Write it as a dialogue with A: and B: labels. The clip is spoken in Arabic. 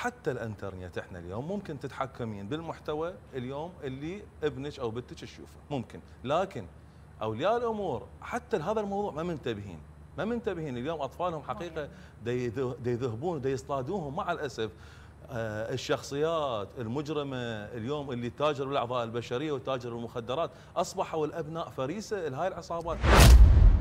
A: حتى الانترنت احنا اليوم ممكن تتحكمين بالمحتوى اليوم اللي ابنك او بنتك تشوفه ممكن لكن اولياء الامور حتى لهذا الموضوع ما منتبهين ما منتبهين اليوم اطفالهم حقيقه يذهبون يصطادوهم مع الاسف آه، الشخصيات المجرمة اليوم اللي تاجر بالأعضاء البشرية وتاجر بالمخدرات أصبحوا الأبناء فريسة لهاي العصابات